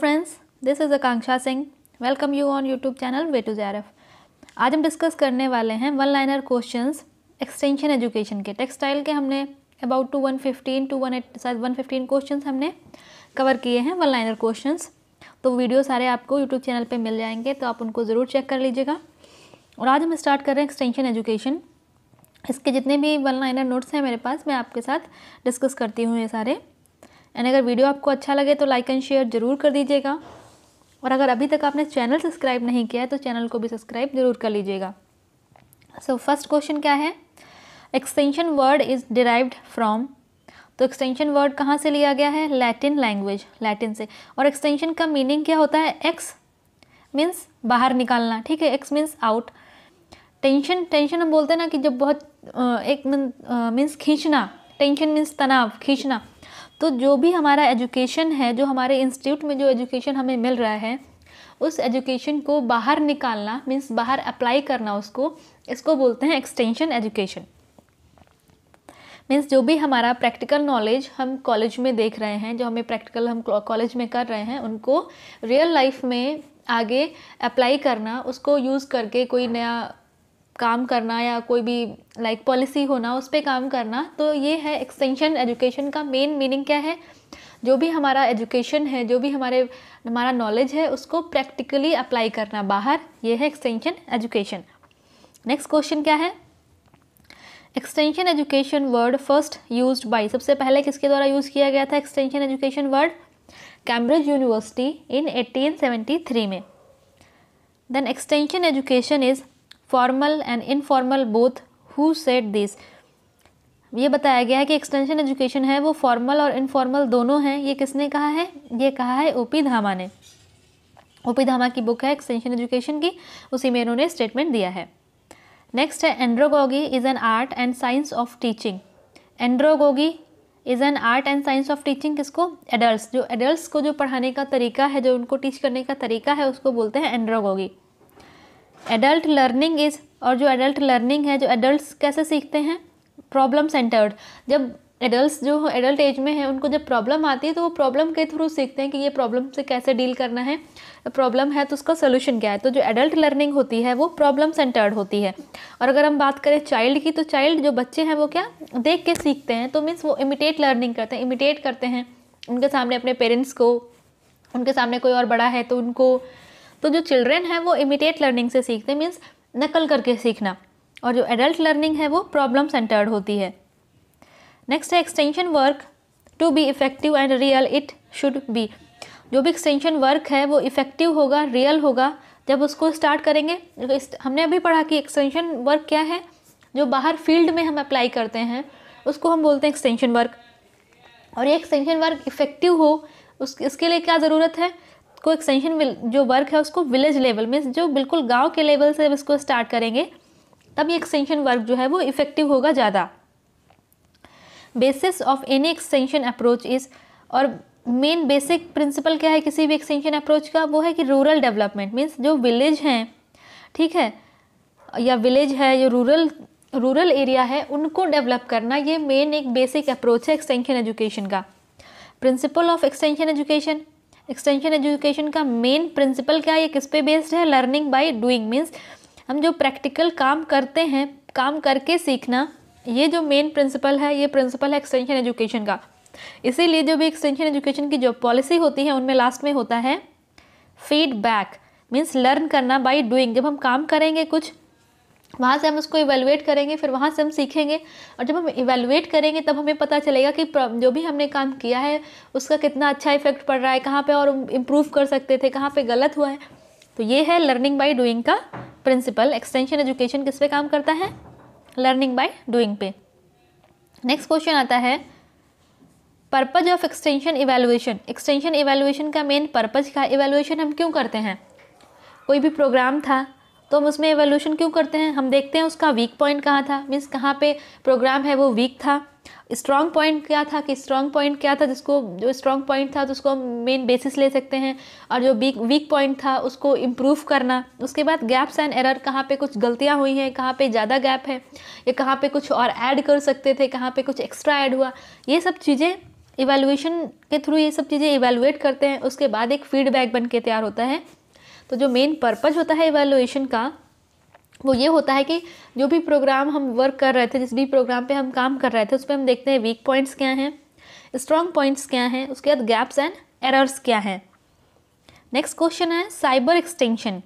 friends this is Akanksha Singh welcome you on YouTube channel way to F आज हम discuss करने वाले हैं one liner questions extension education के टेक्सटाइल के हमने about two one fifteen to one eight शायद वन फिफ्टीन क्वेश्चन हमने कवर किए हैं वन लाइनर क्वेश्चन तो वीडियो सारे आपको यूट्यूब चैनल पर मिल जाएंगे तो आप उनको ज़रूर चेक कर लीजिएगा और आज हम स्टार्ट कर रहे हैं एक्सटेंशन एजुकेशन इसके जितने भी वन लाइनर नोट्स हैं मेरे पास मैं आपके साथ डिस्कस करती हूँ ये सारे एंड अगर वीडियो आपको अच्छा लगे तो लाइक एंड शेयर ज़रूर कर दीजिएगा और अगर अभी तक आपने चैनल सब्सक्राइब नहीं किया है तो चैनल को भी सब्सक्राइब ज़रूर कर लीजिएगा सो फर्स्ट क्वेश्चन क्या है extension word is derived from तो एक्सटेंशन वर्ड कहाँ से लिया गया है लैटिन लैंग्वेज लैटिन से और एक्सटेंशन का मीनिंग क्या होता है एक्स मीन्स बाहर निकालना ठीक है ex means out tension tension हम बोलते हैं ना कि जब बहुत एक मीन्स खींचना टेंशन मीन्स तनाव खींचना तो जो भी हमारा एजुकेशन है जो हमारे इंस्टीट्यूट में जो एजुकेशन हमें मिल रहा है उस एजुकेशन को बाहर निकालना मीन्स बाहर अप्लाई करना उसको इसको बोलते हैं एक्सटेंशन एजुकेशन मीन्स जो भी हमारा प्रैक्टिकल नॉलेज हम कॉलेज में देख रहे हैं जो हमें प्रैक्टिकल हम कॉलेज में कर रहे हैं उनको रियल लाइफ में आगे अप्लाई करना उसको यूज़ करके कोई नया काम करना या कोई भी लाइक पॉलिसी होना उस पर काम करना तो ये है एक्सटेंशन एजुकेशन का मेन मीनिंग क्या है जो भी हमारा एजुकेशन है जो भी हमारे हमारा नॉलेज है उसको प्रैक्टिकली अप्लाई करना बाहर ये है एक्सटेंशन एजुकेशन नेक्स्ट क्वेश्चन क्या है extension education word first used by सबसे पहले किसके द्वारा यूज़ किया गया था extension education word Cambridge University in 1873 में then extension education is formal and informal both who said this ये बताया गया है कि एक्सटेंशन एजुकेशन है वो फॉर्मल और इनफॉर्मल दोनों हैं ये किसने कहा है ये कहा है ओपी धामा ने ओपी धामा की बुक है एक्सटेंशन एजुकेशन की उसी में इन्होंने स्टेटमेंट दिया है नेक्स्ट है andragogy is an art and science of teaching andragogy is an art and science of teaching किसको एडल्ट जो एडल्ट को जो पढ़ाने का तरीका है जो उनको टीच करने का तरीका है उसको बोलते हैं एंड्रोगोगी एडल्ट लर्निंग इज़ और जो एडल्ट लर्निंग है जो एडल्ट कैसे सीखते हैं प्रॉब्लम सेंटर्ड जब एडल्ट जो एडल्ट एज में है उनको जब प्रॉब्लम आती है तो वो प्रॉब्लम के थ्रू सीखते हैं कि ये प्रॉब्लम से कैसे डील करना है प्रॉब्लम है तो उसका सोल्यूशन क्या है तो जो एडल्ट लर्निंग होती है वो प्रॉब्लम सेंटर्ड होती है और अगर हम बात करें चाइल्ड की तो चाइल्ड जो बच्चे हैं वो क्या देख के सीखते हैं तो मीन्स वो इमिटेट लर्निंग करते हैं इमिटेट करते हैं उनके सामने अपने पेरेंट्स को उनके सामने कोई और बड़ा है तो उनको तो जो चिल्ड्रेन है वो इमिटेट लर्निंग से सीखते मीन्स नकल करके सीखना और जो एडल्ट लर्निंग है वो प्रॉब्लम सेंटर्ड होती है नेक्स्ट है extension work to be effective and real it should be जो भी एक्सटेंशन वर्क है वो इफ़ेक्टिव होगा रियल होगा जब उसको स्टार्ट करेंगे हमने अभी पढ़ा कि एक्सटेंशन वर्क क्या है जो बाहर फील्ड में हम अप्लाई करते हैं उसको हम बोलते हैं एक्सटेंशन वर्क और ये एक्सटेंशन वर्क इफ़ेक्टिव हो उस इसके लिए क्या ज़रूरत है को एक्सटेंशन जो वर्क है उसको विलेज लेवल में जो बिल्कुल गांव के लेवल से इसको स्टार्ट करेंगे तब ये एक्सटेंशन वर्क जो है वो इफेक्टिव होगा ज़्यादा basis of any extension approach is और मेन बेसिक प्रिंसिपल क्या है किसी भी एक्सटेंशन अप्रोच का वो है कि रूरल डेवलपमेंट मीन्स जो विलेज हैं ठीक है या विलेज है जो रूरल रूरल एरिया है उनको डेवलप करना ये मेन एक बेसिक अप्रोच है एक्सटेंशन एजुकेशन का principle of extension education extension education का मेन प्रिंसिपल क्या है किस पे बेस्ड है लर्निंग बाय डूइंग मीन्स हम जो प्रैक्टिकल काम करते हैं काम करके सीखना ये जो मेन प्रिंसिपल है ये प्रिंसिपल है एक्सटेंशन एजुकेशन का इसीलिए जो भी एक्सटेंशन एजुकेशन की जो पॉलिसी होती है उनमें लास्ट में होता है फीडबैक मीन्स लर्न करना बाई डूइंग जब हम काम करेंगे कुछ वहाँ से हम उसको इवेलुएट करेंगे फिर वहाँ से हम सीखेंगे और जब हम इवेलुएट करेंगे तब हमें पता चलेगा कि जो भी हमने काम किया है उसका कितना अच्छा इफेक्ट पड़ रहा है कहाँ पे और इम्प्रूव कर सकते थे कहाँ पे गलत हुआ है तो ये है लर्निंग बाय डूइंग का प्रिंसिपल एक्सटेंशन एजुकेशन किस पे काम करता है लर्निंग बाय डूइंग पे नेक्स्ट क्वेश्चन आता है purpose of extension evaluation extension evaluation का मेन पर्पज का इवेलुएशन हम क्यों करते हैं कोई भी प्रोग्राम था तो हम उसमें एवोल्यूशन क्यों करते हैं हम देखते हैं उसका वीक पॉइंट कहाँ था मीन्स कहाँ पे प्रोग्राम है वो वीक था स्ट्रॉन्ग पॉइंट क्या था कि स्ट्रॉन्ग पॉइंट क्या था जिसको जो स्ट्रॉन्ग पॉइंट था तो उसको हम मेन बेसिस ले सकते हैं और जो वीक वीक पॉइंट था उसको इम्प्रूव करना उसके बाद गैप्स एंड एरर कहाँ पे कुछ गलतियाँ हुई हैं कहाँ पे ज़्यादा गैप है या कहाँ पे कुछ और ऐड कर सकते थे कहाँ पे कुछ एक्स्ट्रा ऐड हुआ ये सब चीज़ें इवेलुएशन के थ्रू ये सब चीज़ें इवेलुएट करते हैं उसके बाद एक फीडबैक बन के तैयार होता है तो जो मेन पर्पज़ होता है इवेलुएशन का वो ये होता है कि जो भी प्रोग्राम हम वर्क कर रहे थे जिस भी प्रोग्राम पे हम काम कर रहे थे उस पर हम देखते हैं वीक पॉइंट्स क्या हैं स्ट्रॉन्ग पॉइंट्स क्या हैं उसके बाद गैप्स एंड एरर्स क्या हैं नेक्स्ट क्वेश्चन है cyber extension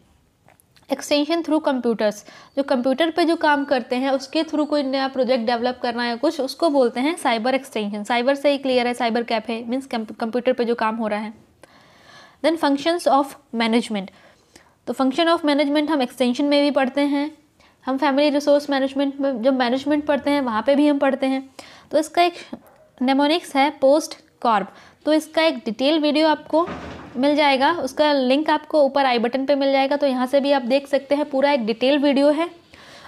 extension through computers जो कंप्यूटर पे जो काम करते हैं उसके थ्रू कोई नया प्रोजेक्ट डेवलप करना है कुछ उसको बोलते हैं साइबर एक्सटेंशन साइबर से ही क्लियर है साइबर कैफे मीन्स कंप्यूटर पे जो काम हो रहा है देन फंक्शंस ऑफ मैनेजमेंट तो फंक्शन ऑफ मैनेजमेंट हम एक्सटेंशन में भी पढ़ते हैं हम फैमिली रिसोर्स मैनेजमेंट में जब मैनेजमेंट पढ़ते हैं वहाँ पे भी हम पढ़ते हैं तो इसका एक नेमोनिक्स है पोस्ट कॉर्प तो इसका एक डिटेल वीडियो आपको मिल जाएगा उसका लिंक आपको ऊपर आई बटन पे मिल जाएगा तो यहाँ से भी आप देख सकते हैं पूरा एक डिटेल वीडियो है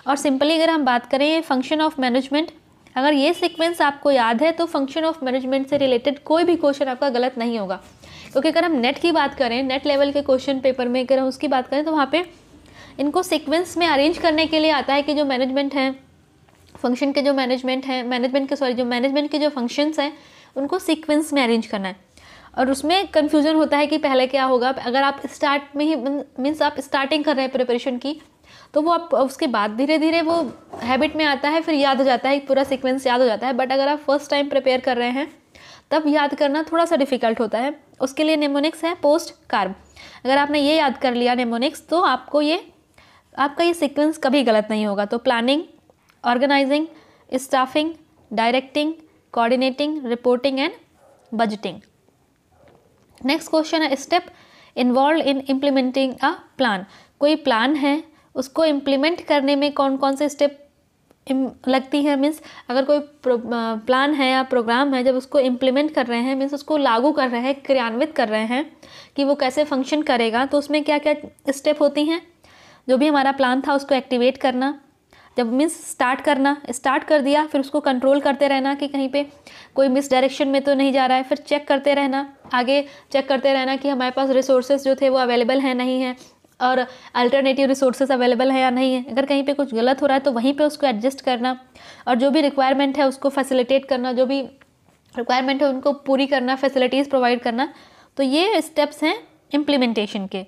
और सिंपली अगर हम बात करें फंक्शन ऑफ मैनेजमेंट अगर ये सिक्वेंस आपको याद है तो फंक्शन ऑफ मैनेजमेंट से रिलेटेड कोई भी क्वेश्चन आपका गलत नहीं होगा क्योंकि अगर हम नेट की बात करें नेट लेवल के क्वेश्चन पेपर में अगर हम उसकी बात करें तो वहाँ पर इनको सिक्वेंस में अरेंज करने के लिए आता है कि जो मैनेजमेंट है फंक्शन के जो मैनेजमेंट हैं मैनेजमेंट के सॉरी जो मैनेजमेंट के जो फंक्शंस हैं उनको सीक्वेंस में अरेंज करना है और उसमें कन्फ्यूजन होता है कि पहले क्या होगा अगर आप स्टार्ट में ही मीन्स आप स्टार्टिंग कर रहे हैं प्रिपरेशन की तो वो आप उसके बाद धीरे धीरे वो हैबिट में आता है फिर याद हो जाता है पूरा सीक्वेंस याद हो जाता है बट अगर आप फर्स्ट टाइम प्रिपेयर कर रहे हैं तब याद करना थोड़ा सा डिफ़िकल्ट होता है उसके लिए नेमोनिक्स है पोस्ट कार्ब अगर आपने ये याद कर लिया नेमोनिक्स तो आपको ये आपका ये सीक्वेंस कभी गलत नहीं होगा तो planning organising staffing directing coordinating reporting and budgeting next question है step involve in implementing a plan कोई प्लान है उसको इम्प्लीमेंट करने में कौन कौन से स्टेप लगती है मीन्स अगर कोई प्लान है या प्रोग्राम है जब उसको इम्प्लीमेंट कर रहे हैं मीन्स उसको लागू कर रहे हैं क्रियान्वित कर रहे हैं कि वो कैसे फंक्शन करेगा तो उसमें क्या क्या स्टेप होती हैं जो भी हमारा प्लान था उसको एक्टिवेट करना जब मीन्स स्टार्ट करना स्टार्ट कर दिया फिर उसको कंट्रोल करते रहना कि कहीं पे कोई मिस डायरेक्शन में तो नहीं जा रहा है फिर चेक करते रहना आगे चेक करते रहना कि हमारे पास रिसोर्सेज जो थे वो अवेलेबल हैं नहीं हैं और अल्टरनेटिव रिसोर्सेज अवेलेबल है या नहीं है अगर कहीं पे कुछ गलत हो रहा है तो वहीं पे उसको एडजस्ट करना और जो भी रिक्वायरमेंट है उसको फैसिलिटेट करना जो भी रिक्वायरमेंट है उनको पूरी करना फैसिलिटीज़ प्रोवाइड करना तो ये स्टेप्स हैं इम्प्लीमेंटेशन के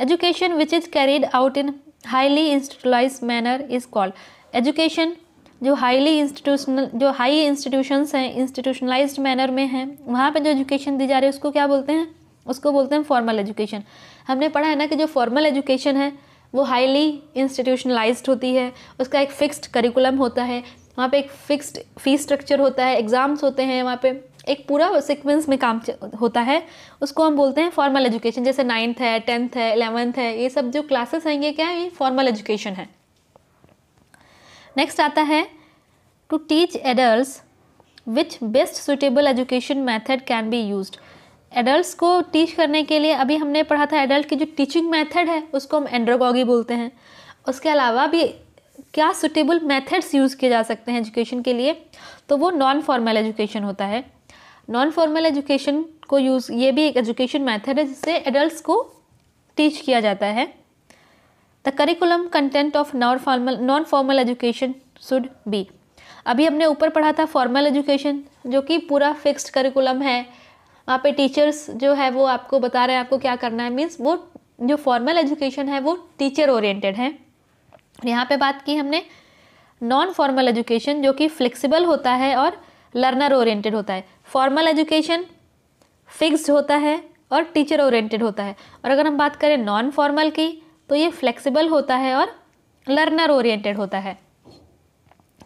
education which is carried out in highly institutionalise manner is called education जो हाईली इंस्टीट्यूशनल जो हाई इंस्टीट्यूशंस हैं इंस्टीट्यूशनलाइज्ड मैनर में हैं वहाँ पे जो एजुकेशन दी जा रही है उसको क्या बोलते हैं उसको बोलते हैं फॉर्मल एजुकेशन हमने पढ़ा है ना कि जो फॉर्मल एजुकेशन है वो हाईली इंस्टीट्यूशनलाइज्ड होती है उसका एक फ़िक्स्ड करिकुलम होता है वहाँ पे एक फ़िक्स्ड फ़ीस स्ट्रक्चर होता है एग्ज़ाम्स होते हैं वहाँ पे एक पूरा सिक्वेंस में काम होता है उसको हम बोलते हैं फॉर्मल एजुकेशन जैसे नाइन्थ है टेंथ है एलेवंथ है ये सब जो क्लासेस हैं ये क्या है ये फॉर्मल एजुकेशन है नेक्स्ट आता है to teach adult which best suitable education method can be use adults को टीच करने के लिए अभी हमने पढ़ा था एडल्ट की जो टीचिंग मेथड है उसको हम एंड्रोगॉगी बोलते हैं उसके अलावा भी क्या सुटेबल मेथड्स यूज़ किए जा सकते हैं एजुकेशन के लिए तो वो नॉन फॉर्मल एजुकेशन होता है नॉन फॉर्मल एजुकेशन को यूज़ ये भी एक एजुकेशन मेथड है जिससे एडल्ट को टीच किया जाता है the curriculum content of non formal non formal education should be अभी हमने ऊपर पढ़ा था फॉर्मल एजुकेशन जो कि पूरा फिक्स्ड करिकुलम है वहाँ पे टीचर्स जो है वो आपको बता रहे हैं आपको क्या करना है मीन्स वो जो फॉर्मल एजुकेशन है वो टीचर ओरिएंटेड है यहाँ पे बात की हमने नॉन फॉर्मल एजुकेशन जो कि फ्लेक्सिबल होता है और लर्नर ओरिएंटेड होता है फॉर्मल एजुकेशन फिक्स्ड होता है और टीचर ओरिएंटेड होता है और अगर हम बात करें नॉन फॉर्मल की तो ये फ्लेक्सिबल होता है और लर्नर ओरिएंटेड होता है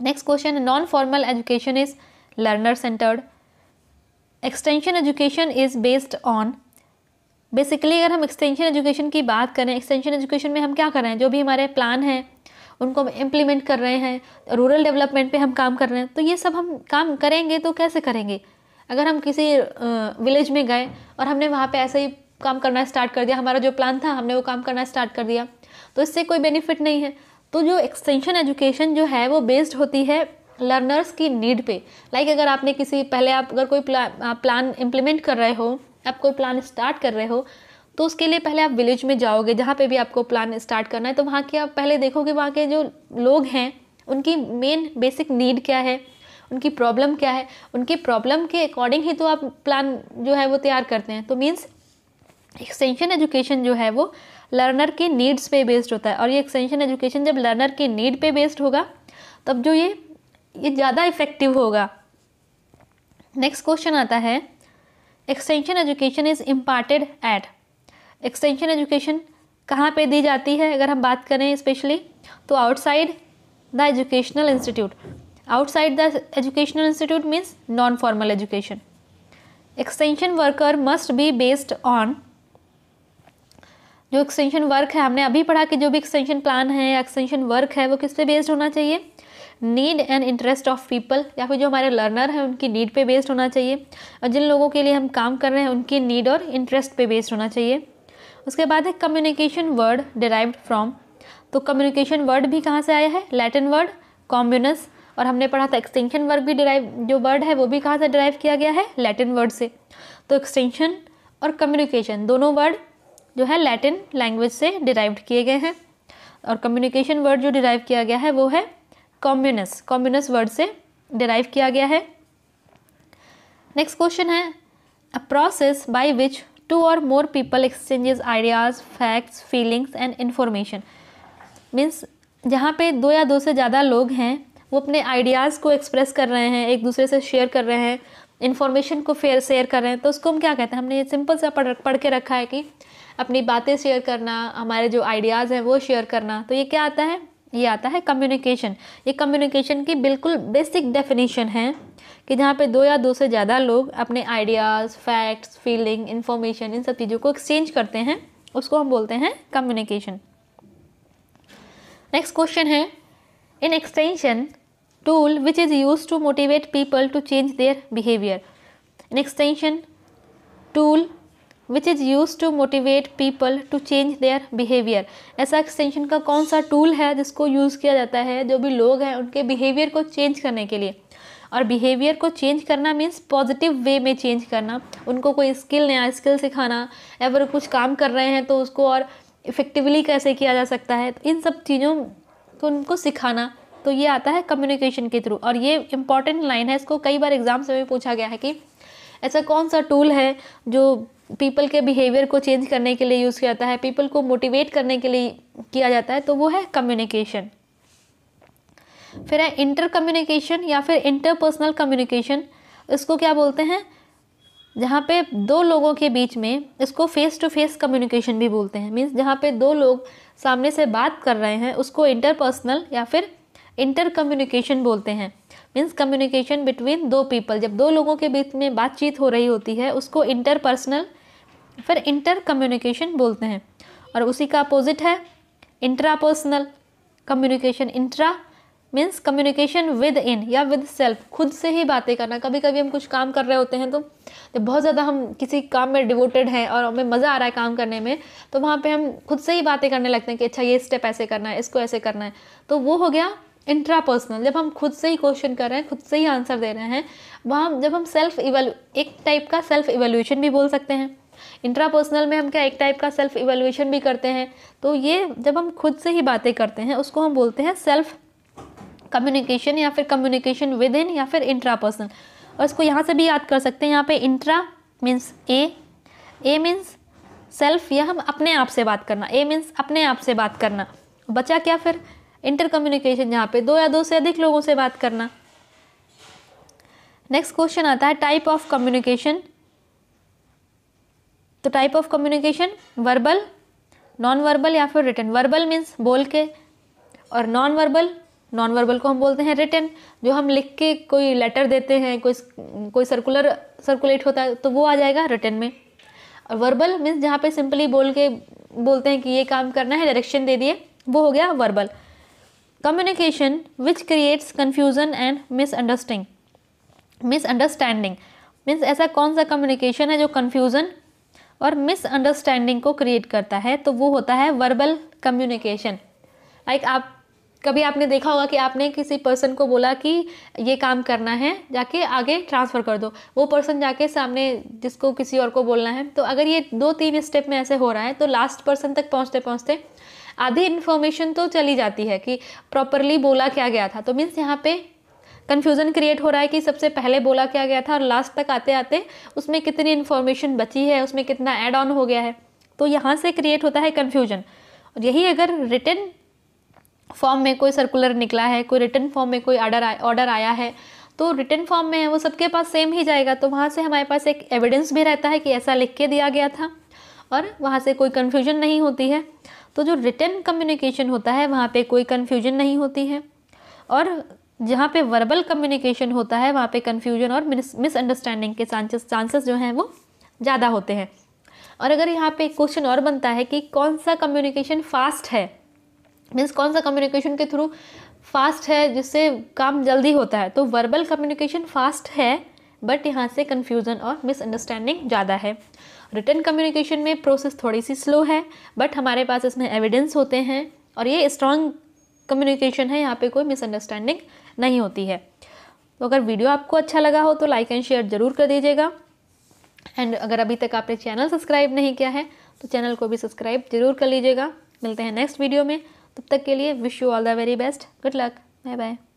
next question non formal education is learner centred extension education is based on basically अगर हम एक्सटेंशन एजुकेशन की बात करें एक्सटेंशन एजुकेशन में हम क्या कर रहे हैं जो भी हमारे प्लान हैं उनको हम इम्प्लीमेंट कर रहे हैं रूरल डेवलपमेंट पे हम काम कर रहे हैं तो ये सब हम काम करेंगे तो कैसे करेंगे अगर हम किसी विलेज में गए और हमने वहाँ पे ऐसे ही काम करना स्टार्ट कर दिया हमारा जो प्लान था हमने वो काम करना स्टार्ट कर दिया तो इससे कोई बेनिफिट नहीं है तो जो एक्सटेंशन एजुकेशन जो है वो बेस्ड होती है लर्नर्स की नीड पे लाइक like अगर आपने किसी पहले आप अगर कोई प्लान प्लान इम्प्लीमेंट कर रहे हो आप कोई प्लान स्टार्ट कर रहे हो तो उसके लिए पहले आप विलेज में जाओगे जहाँ पे भी आपको प्लान स्टार्ट करना है तो वहाँ के आप पहले देखोगे वहाँ के जो लोग हैं उनकी मेन बेसिक नीड क्या है उनकी प्रॉब्लम क्या है उनकी प्रॉब्लम के अकॉर्डिंग ही तो आप प्लान जो है वो तैयार करते हैं तो मीन्स एक्सटेंशन एजुकेशन जो है वो लर्नर के नीड्स पे बेस्ड होता है और ये एक्सटेंशन एजुकेशन जब लर्नर के नीड पे बेस्ड होगा तब जो ये ये ज़्यादा इफ़ेक्टिव होगा नेक्स्ट क्वेश्चन आता है extension education is imparted at extension education कहाँ पे दी जाती है अगर हम बात करें स्पेशली तो outside the educational institute outside the educational institute means non formal education extension worker must be based on जो एक्सटेंशन वर्क है हमने अभी पढ़ा कि जो भी एक्सटेंशन प्लान है या एक्सटेंशन वर्क है वो किस पे बेस्ड होना चाहिए need and interest of people या फिर जो हमारे लर्नर हैं उनकी नीड पे बेस्ड होना चाहिए और जिन लोगों के लिए हम काम कर रहे हैं उनकी नीड और इंटरेस्ट पे बेस्ड होना चाहिए उसके बाद है कम्युनिकेशन वर्ड डिराइव्ड फ्रॉम तो कम्युनिकेशन वर्ड भी कहाँ से आया है लैटिन वर्ड कॉम्यूनस और हमने पढ़ा था एक्सटेंशन वर्ग भी डिराइव जो वर्ड है वो भी कहाँ से डिराइव किया गया है लैटिन वर्ड से तो एक्सटेंशन और कम्युनिकेशन दोनों वर्ड जो है लैटिन लैंग्वेज से डिराइव्ड किए गए हैं और कम्युनिकेशन वर्ड जो डिराइव किया गया है वो है कॉम्यूनस कॉम्यूनस वर्ड से डिराइव किया गया है नेक्स्ट क्वेश्चन है a process by which two और more people exchanges ideas facts feelings and information means जहाँ पे दो या दो से ज़्यादा लोग हैं वो अपने आइडियाज़ को एक्सप्रेस कर रहे हैं एक दूसरे से शेयर कर रहे हैं इन्फॉर्मेशन को फेयर शेयर कर रहे हैं तो उसको हम क्या कहते हैं हमने ये सिंपल सा पढ़ पढ़ के रखा है कि अपनी बातें शेयर करना हमारे जो आइडियाज़ हैं वो शेयर करना तो ये क्या आता है ये आता है कम्युनिकेशन ये कम्युनिकेशन की बिल्कुल बेसिक डेफिनेशन है कि जहाँ पे दो या दो से ज़्यादा लोग अपने आइडियाज़ फैक्ट्स फीलिंग इन्फॉर्मेशन इन सब चीज़ों को एक्सचेंज करते हैं उसको हम बोलते हैं कम्युनिकेशन नेक्स्ट क्वेश्चन है in extension tool which is use to motivate people to change their behaviour in extension tool which is use to motivate people to change their behaviour ऐसा एक्सटेंशन का कौन सा टूल है जिसको use किया जाता है जो भी लोग हैं उनके बिहेवियर को चेंज करने के लिए और बिहेवियर को चेंज करना मीन्स पॉजिटिव वे में चेंज करना उनको कोई स्किल नया स्किल सिखाना या फिर कुछ काम कर रहे हैं तो उसको और इफ़ेक्टिवली कैसे किया जा सकता है इन सब चीज़ों को उनको सिखाना तो ये आता है कम्युनिकेशन के थ्रू और ये इम्पॉर्टेंट लाइन है इसको कई बार एग्ज़ाम से भी पूछा गया है कि ऐसा कौन सा टूल है जो पीपल के बिहेवियर को चेंज करने के लिए यूज़ किया जाता है पीपल को मोटिवेट करने के लिए किया जाता है तो वो है कम्युनिकेशन फिर है इंटर कम्युनिकेशन या फिर इंटरपर्सनल कम्युनिकेशन इसको क्या बोलते हैं जहाँ पे दो लोगों के बीच में इसको फेस टू फेस कम्युनिकेशन भी बोलते हैं मीन्स जहाँ पे दो लोग सामने से बात कर रहे हैं उसको इंटरपर्सनल या फिर इंटर कम्युनिकेशन बोलते हैं मीन्स कम्युनिकेशन बिटवीन दो पीपल जब दो लोगों के बीच में बातचीत हो रही होती है उसको इंटरपर्सनल फिर इंटर कम्युनिकेशन बोलते हैं और उसी का अपोजिट है intrapersonal personal communication intra means communication within या विद सेल्फ खुद से ही बातें करना कभी कभी हम कुछ काम कर रहे होते हैं तो जब बहुत ज़्यादा हम किसी काम में डिवोटेड हैं और हमें मज़ा आ रहा है काम करने में तो वहाँ पे हम खुद से ही बातें करने लगते हैं कि अच्छा ये स्टेप ऐसे करना है इसको ऐसे करना है तो वो हो गया इंट्रापर्सनल पर्सनल जब हम खुद से ही क्वेश्चन कर रहे हैं खुद से ही आंसर दे रहे हैं वहाँ जब हम सेल्फ एक टाइप का सेल्फ इवेल्यूशन भी बोल सकते हैं इंट्रापर्सनल में हम क्या एक टाइप का सेल्फ इवेल्युएशन भी करते हैं तो ये जब हम खुद से ही बातें करते हैं उसको हम बोलते हैं सेल्फ कम्युनिकेशन या फिर कम्युनिकेशन विद इन या फिर इंट्रापर्सनल और इसको यहाँ से भी याद कर सकते हैं यहाँ पे intra means a a means self या हम अपने आप से बात करना ए मीन्स अपने आप से बात करना बचा क्या फिर इंटर कम्युनिकेशन यहाँ पे दो या दो से अधिक लोगों से बात करना नेक्स्ट क्वेश्चन आता है टाइप ऑफ कम्युनिकेशन तो type of communication verbal non verbal या फिर रिटर्न वर्बल मीन्स बोल के और नॉन वर्बल नॉन वर्बल को हम बोलते हैं रिटर्न जो हम लिख के कोई लेटर देते हैं कोई कोई सर्कुलर सर्कुलेट होता है तो वो आ जाएगा रिटर्न में और वर्बल मीन्स जहाँ पे सिंपली बोल के बोलते हैं कि ये काम करना है डायरेक्शन दे दिए वो हो गया verbal communication which creates confusion and misunderstanding misunderstanding means ऐसा कौन सा कम्युनिकेशन है जो कन्फ्यूज़न और मिसअंडरस्टैंडिंग को क्रिएट करता है तो वो होता है वर्बल कम्युनिकेशन लाइक आप कभी आपने देखा होगा कि आपने किसी पर्सन को बोला कि ये काम करना है जाके आगे ट्रांसफ़र कर दो वो पर्सन जाके सामने जिसको किसी और को बोलना है तो अगर ये दो तीन स्टेप में ऐसे हो रहा है तो लास्ट पर्सन तक पहुँचते पहुँचते आधी इन्फॉर्मेशन तो चली जाती है कि प्रॉपरली बोला क्या गया था तो मीन्स यहाँ पे कन्फ्यूज़न क्रिएट हो रहा है कि सबसे पहले बोला क्या गया था और लास्ट तक आते आते उसमें कितनी इन्फॉर्मेशन बची है उसमें कितना एड ऑन हो गया है तो यहाँ से क्रिएट होता है कन्फ्यूजन और यही अगर रिटर्न फॉर्म में कोई सर्कुलर निकला है कोई रिटर्न फॉर्म में कोई ऑर्डर ऑर्डर आया है तो रिटर्न फॉर्म में है वो सबके पास सेम ही जाएगा तो वहाँ से हमारे पास एक एविडेंस भी रहता है कि ऐसा लिख के दिया गया था और वहाँ से कोई कन्फ्यूजन नहीं होती है तो जो रिटर्न कम्युनिकेशन होता है वहाँ पे कोई कन्फ्यूजन नहीं होती है और जहाँ पे वर्बल कम्युनिकेशन होता है वहाँ पे कन्फ्यूजन और मिसअंडरस्टैंडिंग के चांसेस चांसेस जो हैं वो ज़्यादा होते हैं और अगर यहाँ पे क्वेश्चन और बनता है कि कौन सा कम्युनिकेशन फास्ट है मीन्स कौन सा कम्युनिकेशन के थ्रू फास्ट है जिससे काम जल्दी होता है तो वर्बल कम्युनिकेशन फास्ट है बट यहाँ से कन्फ्यूज़न और मिसअंडरस्टैंडिंग ज़्यादा है रिटर्न कम्युनिकेशन में प्रोसेस थोड़ी सी स्लो है बट हमारे पास इसमें एविडेंस होते हैं और ये स्ट्रॉन्ग कम्युनिकेशन है यहाँ पे कोई मिसअंडरस्टैंडिंग नहीं होती है तो अगर वीडियो आपको अच्छा लगा हो तो लाइक एंड शेयर ज़रूर कर दीजिएगा एंड अगर अभी तक आपने चैनल सब्सक्राइब नहीं किया है तो चैनल को भी सब्सक्राइब जरूर कर लीजिएगा मिलते हैं नेक्स्ट वीडियो में तब तक के लिए wish you all the very best good luck bye bye